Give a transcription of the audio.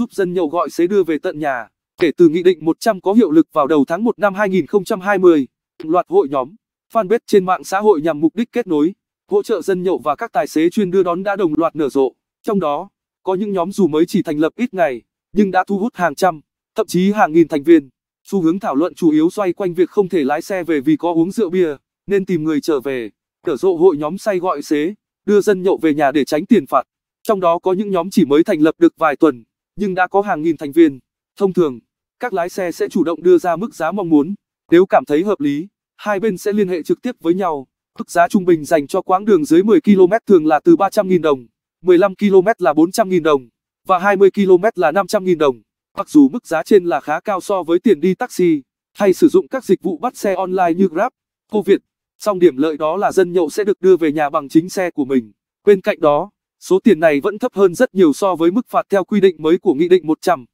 giúp dân nhậu gọi xế đưa về tận nhà. Kể từ Nghị định 100 có hiệu lực vào đầu tháng 1 năm 2020, loạt hội nhóm, fanpage trên mạng xã hội nhằm mục đích kết nối, hỗ trợ dân nhậu và các tài xế chuyên đưa đón đã đồng loạt nở rộ. Trong đó, có những nhóm dù mới chỉ thành lập ít ngày, nhưng đã thu hút hàng trăm, thậm chí hàng nghìn thành viên. Xu hướng thảo luận chủ yếu xoay quanh việc không thể lái xe về vì có uống rượu bia, nên tìm người trở về. Nở rộ hội nhóm say gọi xế, đưa dân nhậu về nhà để tránh tiền phạt. Trong đó có những nhóm chỉ mới thành lập được vài tuần, nhưng đã có hàng nghìn thành viên. Thông thường, các lái xe sẽ chủ động đưa ra mức giá mong muốn. Nếu cảm thấy hợp lý, hai bên sẽ liên hệ trực tiếp với nhau. Mức giá trung bình dành cho quãng đường dưới 10 km thường là từ 300.000 đồng, 15 km là 400.000 đồng và 20 km là 500.000 đồng. Mặc dù mức giá trên là khá cao so với tiền đi taxi hay sử dụng các dịch vụ bắt xe online như Grab, Coviet, song điểm lợi đó là dân nhậu sẽ được đưa về nhà bằng chính xe của mình. Bên cạnh đó, Số tiền này vẫn thấp hơn rất nhiều so với mức phạt theo quy định mới của Nghị định 100.